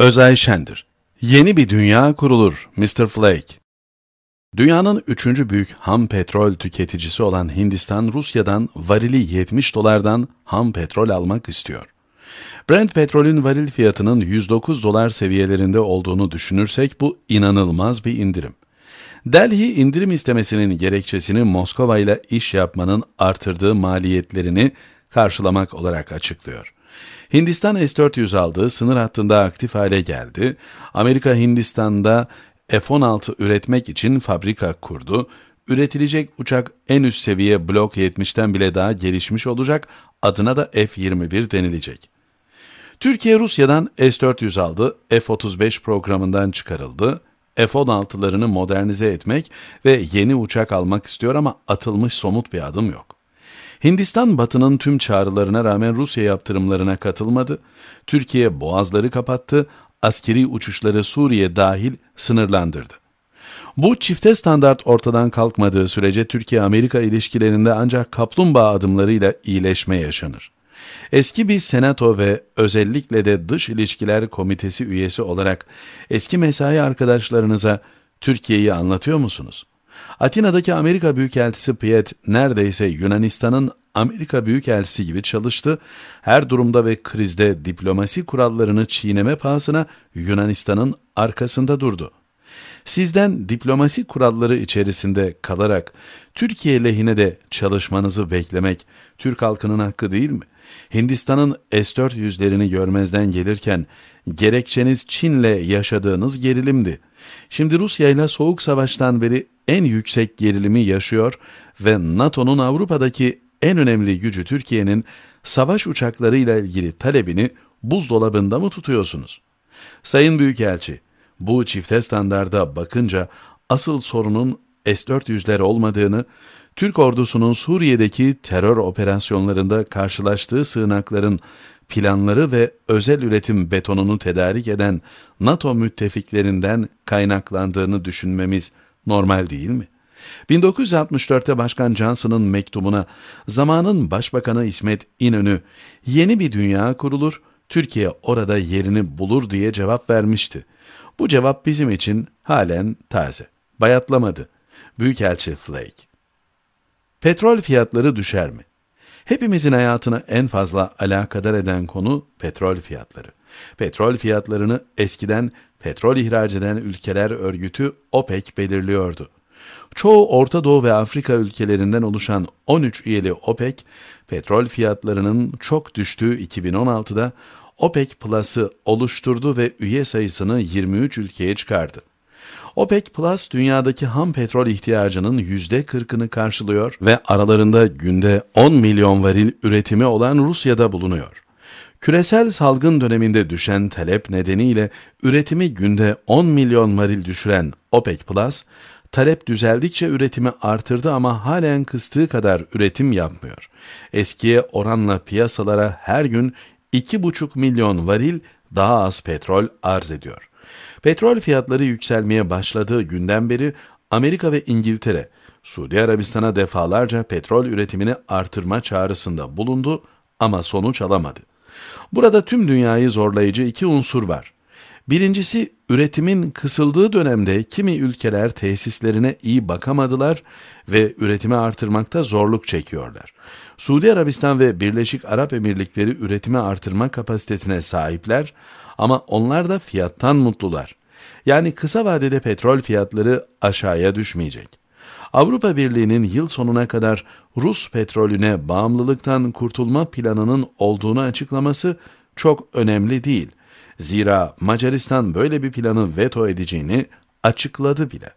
Özay Şendir. Yeni bir dünya kurulur, Mr. Flake. Dünyanın üçüncü büyük ham petrol tüketicisi olan Hindistan, Rusya'dan varili 70 dolardan ham petrol almak istiyor. Brent petrolün varil fiyatının 109 dolar seviyelerinde olduğunu düşünürsek bu inanılmaz bir indirim. Delhi indirim istemesinin gerekçesini Moskova ile iş yapmanın artırdığı maliyetlerini karşılamak olarak açıklıyor. Hindistan S-400 aldı, sınır hattında aktif hale geldi. Amerika Hindistan'da F-16 üretmek için fabrika kurdu. Üretilecek uçak en üst seviye Block 70'ten bile daha gelişmiş olacak, adına da F-21 denilecek. Türkiye Rusya'dan S-400 aldı, F-35 programından çıkarıldı. F-16'larını modernize etmek ve yeni uçak almak istiyor ama atılmış somut bir adım yok. Hindistan batının tüm çağrılarına rağmen Rusya yaptırımlarına katılmadı. Türkiye boğazları kapattı, askeri uçuşları Suriye dahil sınırlandırdı. Bu çifte standart ortadan kalkmadığı sürece Türkiye-Amerika ilişkilerinde ancak kaplumbağa adımlarıyla iyileşme yaşanır. Eski bir senato ve özellikle de dış ilişkiler komitesi üyesi olarak eski mesai arkadaşlarınıza Türkiye'yi anlatıyor musunuz? Atina'daki Amerika Büyükelçisi Piet neredeyse Yunanistan'ın Amerika Büyükelçisi gibi çalıştı. Her durumda ve krizde diplomasi kurallarını çiğneme pahasına Yunanistan'ın arkasında durdu. Sizden diplomasi kuralları içerisinde kalarak Türkiye lehine de çalışmanızı beklemek Türk halkının hakkı değil mi? Hindistan'ın S-400'lerini görmezden gelirken gerekçeniz Çin'le yaşadığınız gerilimdi. Şimdi Rusya ile soğuk savaştan beri en yüksek gerilimi yaşıyor ve NATO'nun Avrupa'daki en önemli gücü Türkiye'nin savaş uçaklarıyla ilgili talebini buzdolabında mı tutuyorsunuz? Sayın Büyükelçi, bu çifte standarda bakınca asıl sorunun S-400'ler olmadığını, Türk ordusunun Suriye'deki terör operasyonlarında karşılaştığı sığınakların planları ve özel üretim betonunu tedarik eden NATO müttefiklerinden kaynaklandığını düşünmemiz Normal değil mi? 1964'te Başkan Johnson'ın mektubuna zamanın Başbakanı İsmet İnönü yeni bir dünya kurulur, Türkiye orada yerini bulur diye cevap vermişti. Bu cevap bizim için halen taze. Bayatlamadı. Büyükelçi Flake. Petrol fiyatları düşer mi? Hepimizin hayatını en fazla alakadar eden konu petrol fiyatları. Petrol fiyatlarını eskiden petrol ihraç eden ülkeler örgütü OPEC belirliyordu. Çoğu Orta Doğu ve Afrika ülkelerinden oluşan 13 üyeli OPEC, petrol fiyatlarının çok düştüğü 2016'da OPEC Plus'ı oluşturdu ve üye sayısını 23 ülkeye çıkardı. OPEC Plus dünyadaki ham petrol ihtiyacının %40'ını karşılıyor ve aralarında günde 10 milyon varil üretimi olan Rusya'da bulunuyor. Küresel salgın döneminde düşen talep nedeniyle üretimi günde 10 milyon varil düşüren OPEC Plus, talep düzeldikçe üretimi artırdı ama halen kıstığı kadar üretim yapmıyor. Eskiye oranla piyasalara her gün 2,5 milyon varil daha az petrol arz ediyor. Petrol fiyatları yükselmeye başladığı günden beri Amerika ve İngiltere, Suudi Arabistan'a defalarca petrol üretimini artırma çağrısında bulundu ama sonuç alamadı. Burada tüm dünyayı zorlayıcı iki unsur var. Birincisi üretimin kısıldığı dönemde kimi ülkeler tesislerine iyi bakamadılar ve üretimi artırmakta zorluk çekiyorlar. Suudi Arabistan ve Birleşik Arap Emirlikleri üretimi artırma kapasitesine sahipler ama onlar da fiyattan mutlular. Yani kısa vadede petrol fiyatları aşağıya düşmeyecek. Avrupa Birliği'nin yıl sonuna kadar Rus petrolüne bağımlılıktan kurtulma planının olduğunu açıklaması çok önemli değil. Zira Macaristan böyle bir planı veto edeceğini açıkladı bile.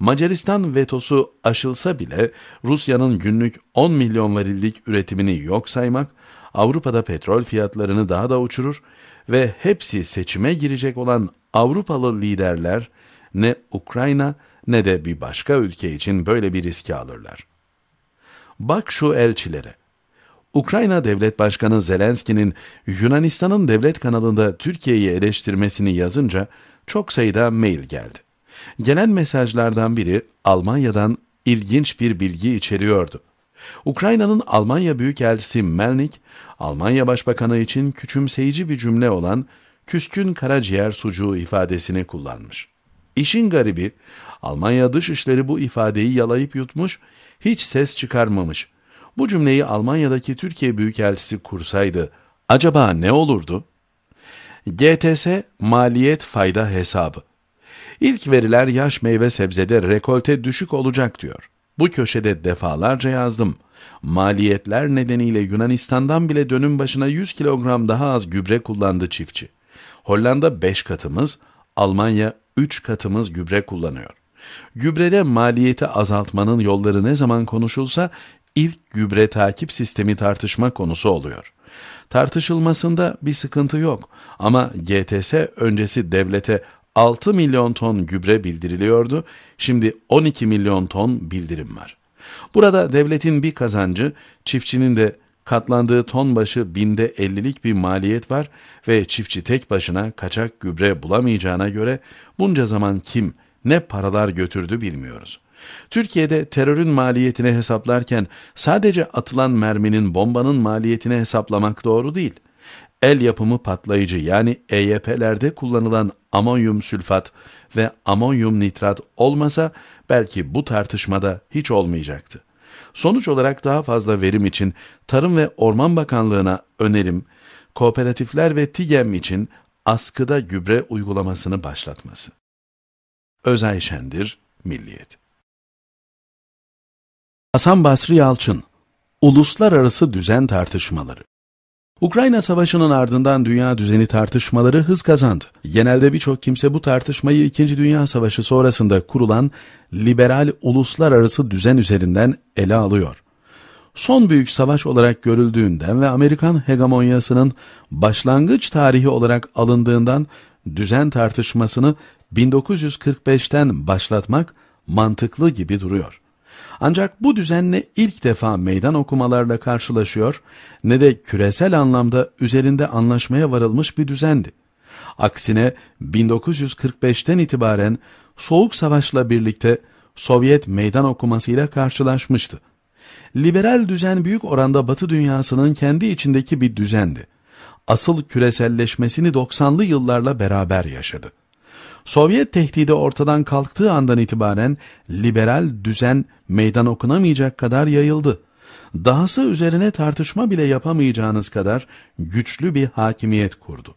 Macaristan vetosu aşılsa bile Rusya'nın günlük 10 milyon varillik üretimini yok saymak Avrupa'da petrol fiyatlarını daha da uçurur ve hepsi seçime girecek olan Avrupalı liderler ne Ukrayna ne de bir başka ülke için böyle bir riski alırlar. Bak şu elçilere, Ukrayna Devlet Başkanı Zelenski'nin Yunanistan'ın devlet kanalında Türkiye'yi eleştirmesini yazınca çok sayıda mail geldi. Gelen mesajlardan biri Almanya'dan ilginç bir bilgi içeriyordu. Ukrayna'nın Almanya Büyükelçisi Melnik, Almanya Başbakanı için küçümseyici bir cümle olan küskün karaciğer sucuğu ifadesini kullanmış. İşin garibi, Almanya Dışişleri bu ifadeyi yalayıp yutmuş, hiç ses çıkarmamış. Bu cümleyi Almanya'daki Türkiye Büyükelçisi kursaydı acaba ne olurdu? GTS maliyet fayda hesabı. İlk veriler yaş meyve sebzede rekolte düşük olacak diyor. Bu köşede defalarca yazdım. Maliyetler nedeniyle Yunanistan'dan bile dönüm başına 100 kilogram daha az gübre kullandı çiftçi. Hollanda 5 katımız, Almanya 3 katımız gübre kullanıyor. Gübrede maliyeti azaltmanın yolları ne zaman konuşulsa ilk gübre takip sistemi tartışma konusu oluyor. Tartışılmasında bir sıkıntı yok ama GTS öncesi devlete 6 milyon ton gübre bildiriliyordu, şimdi 12 milyon ton bildirim var. Burada devletin bir kazancı, çiftçinin de katlandığı ton başı binde 50'lik bir maliyet var ve çiftçi tek başına kaçak gübre bulamayacağına göre bunca zaman kim ne paralar götürdü bilmiyoruz. Türkiye'de terörün maliyetini hesaplarken sadece atılan merminin bombanın maliyetini hesaplamak doğru değil. El yapımı patlayıcı yani EYP'lerde kullanılan amonyum sülfat ve amonyum nitrat olmasa belki bu tartışmada hiç olmayacaktı. Sonuç olarak daha fazla verim için Tarım ve Orman Bakanlığı'na önerim, kooperatifler ve TİGEM için askıda gübre uygulamasını başlatması. Özay Şendir, Milliyet Hasan Basri Yalçın Uluslararası Düzen Tartışmaları Ukrayna Savaşı'nın ardından dünya düzeni tartışmaları hız kazandı. Genelde birçok kimse bu tartışmayı 2. Dünya Savaşı sonrasında kurulan liberal uluslararası düzen üzerinden ele alıyor. Son büyük savaş olarak görüldüğünden ve Amerikan hegemonyasının başlangıç tarihi olarak alındığından düzen tartışmasını 1945'ten başlatmak mantıklı gibi duruyor. Ancak bu düzenle ilk defa meydan okumalarla karşılaşıyor ne de küresel anlamda üzerinde anlaşmaya varılmış bir düzendi. Aksine 1945'ten itibaren Soğuk Savaş'la birlikte Sovyet meydan okumasıyla karşılaşmıştı. Liberal düzen büyük oranda Batı dünyasının kendi içindeki bir düzendi. Asıl küreselleşmesini 90'lı yıllarla beraber yaşadı. Sovyet tehdidi ortadan kalktığı andan itibaren liberal düzen meydan okunamayacak kadar yayıldı. Dahası üzerine tartışma bile yapamayacağınız kadar güçlü bir hakimiyet kurdu.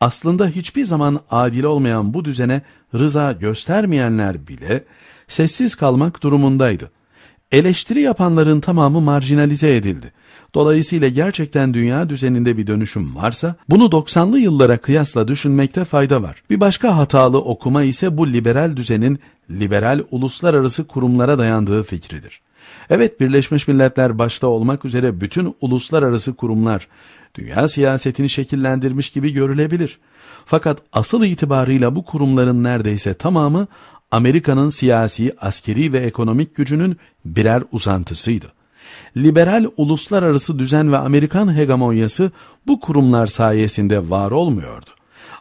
Aslında hiçbir zaman adil olmayan bu düzene rıza göstermeyenler bile sessiz kalmak durumundaydı. Eleştiri yapanların tamamı marjinalize edildi. Dolayısıyla gerçekten dünya düzeninde bir dönüşüm varsa bunu 90'lı yıllara kıyasla düşünmekte fayda var. Bir başka hatalı okuma ise bu liberal düzenin liberal uluslararası kurumlara dayandığı fikridir. Evet Birleşmiş Milletler başta olmak üzere bütün uluslararası kurumlar dünya siyasetini şekillendirmiş gibi görülebilir. Fakat asıl itibarıyla bu kurumların neredeyse tamamı Amerika'nın siyasi, askeri ve ekonomik gücünün birer uzantısıydı. Liberal uluslararası düzen ve Amerikan hegemonyası bu kurumlar sayesinde var olmuyordu.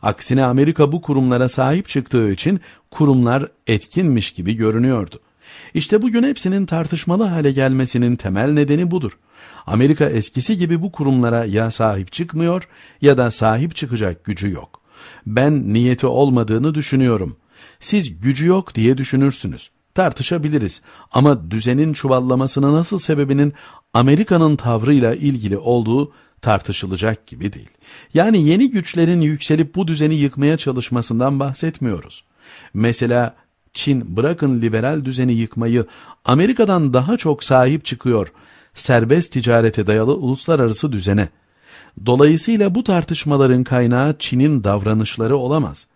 Aksine Amerika bu kurumlara sahip çıktığı için kurumlar etkinmiş gibi görünüyordu. İşte bugün hepsinin tartışmalı hale gelmesinin temel nedeni budur. Amerika eskisi gibi bu kurumlara ya sahip çıkmıyor ya da sahip çıkacak gücü yok. Ben niyeti olmadığını düşünüyorum. Siz gücü yok diye düşünürsünüz. Tartışabiliriz ama düzenin çuvallamasına nasıl sebebinin Amerika'nın tavrıyla ilgili olduğu tartışılacak gibi değil. Yani yeni güçlerin yükselip bu düzeni yıkmaya çalışmasından bahsetmiyoruz. Mesela Çin bırakın liberal düzeni yıkmayı Amerika'dan daha çok sahip çıkıyor serbest ticarete dayalı uluslararası düzene. Dolayısıyla bu tartışmaların kaynağı Çin'in davranışları olamaz.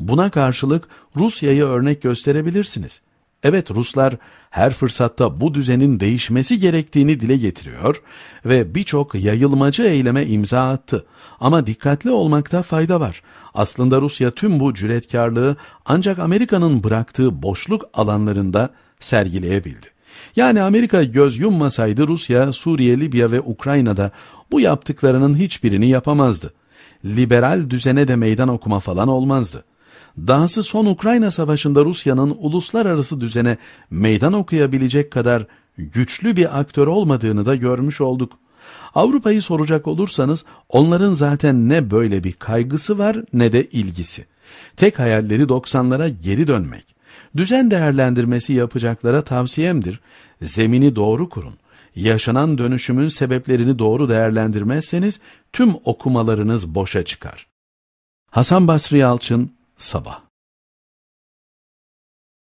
Buna karşılık Rusya'yı örnek gösterebilirsiniz. Evet Ruslar her fırsatta bu düzenin değişmesi gerektiğini dile getiriyor ve birçok yayılmacı eyleme imza attı. Ama dikkatli olmakta fayda var. Aslında Rusya tüm bu cüretkarlığı ancak Amerika'nın bıraktığı boşluk alanlarında sergileyebildi. Yani Amerika göz yummasaydı Rusya, Suriye, Libya ve Ukrayna'da bu yaptıklarının hiçbirini yapamazdı. Liberal düzene de meydan okuma falan olmazdı dahası son Ukrayna Savaşı'nda Rusya'nın uluslararası düzene meydan okuyabilecek kadar güçlü bir aktör olmadığını da görmüş olduk. Avrupa'yı soracak olursanız onların zaten ne böyle bir kaygısı var ne de ilgisi. Tek hayalleri 90'lara geri dönmek. Düzen değerlendirmesi yapacaklara tavsiyemdir. Zemini doğru kurun. Yaşanan dönüşümün sebeplerini doğru değerlendirmezseniz tüm okumalarınız boşa çıkar. Hasan Basri Yalçın صباح